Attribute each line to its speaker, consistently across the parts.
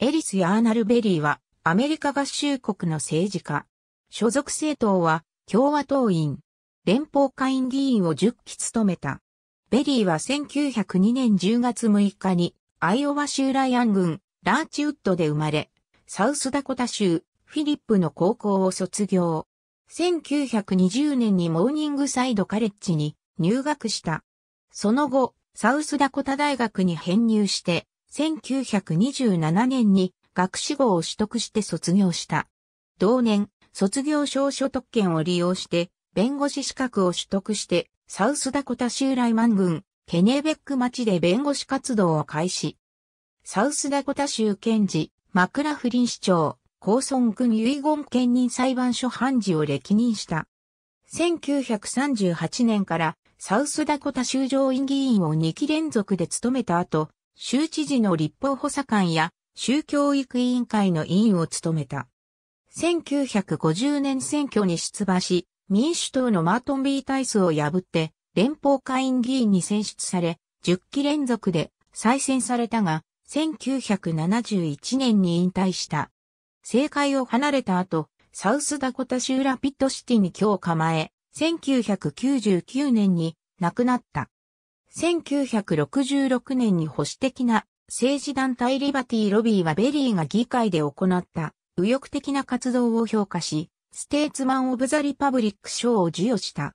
Speaker 1: エリス・ヤーナルベリーは、アメリカ合衆国の政治家。所属政党は、共和党員。連邦下院議員を10期務めた。ベリーは1902年10月6日に、アイオワ州ライアン郡、ラーチウッドで生まれ、サウスダコタ州、フィリップの高校を卒業。1920年にモーニングサイドカレッジに入学した。その後、サウスダコタ大学に編入して、1927年に学士号を取得して卒業した。同年、卒業証書特権を利用して、弁護士資格を取得して、サウスダコタ州ライマン郡、ケネベック町で弁護士活動を開始。サウスダコタ州検事、マクラフリン市長、高村君遺言兼任裁判所判事を歴任した。1938年からサウスダコタ州上院議員を2期連続で務めた後、州知事の立法補佐官や州教育委員会の委員を務めた。1950年選挙に出馬し、民主党のマートン・ビー・タイスを破って連邦会員議員に選出され、10期連続で再選されたが、1971年に引退した。政界を離れた後、サウスダコタ州ラピッドシティに今日構え、1999年に亡くなった。1966年に保守的な政治団体リバティロビーはベリーが議会で行った右翼的な活動を評価し、ステーツマン・オブ・ザ・リパブリック賞を授与した。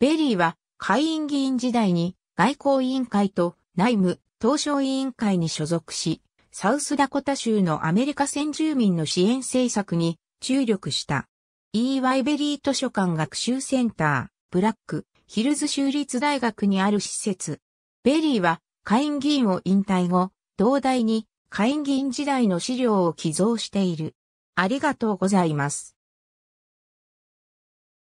Speaker 1: ベリーは会員議員時代に外交委員会と内務、東証委員会に所属し、サウスダコタ州のアメリカ先住民の支援政策に注力した。E.Y. ベリー図書館学習センター、ブラック、ヒルズ州立大学にある施設。ベリーは下院議員を引退後、同大に下院議員時代の資料を寄贈している。ありがとうございます。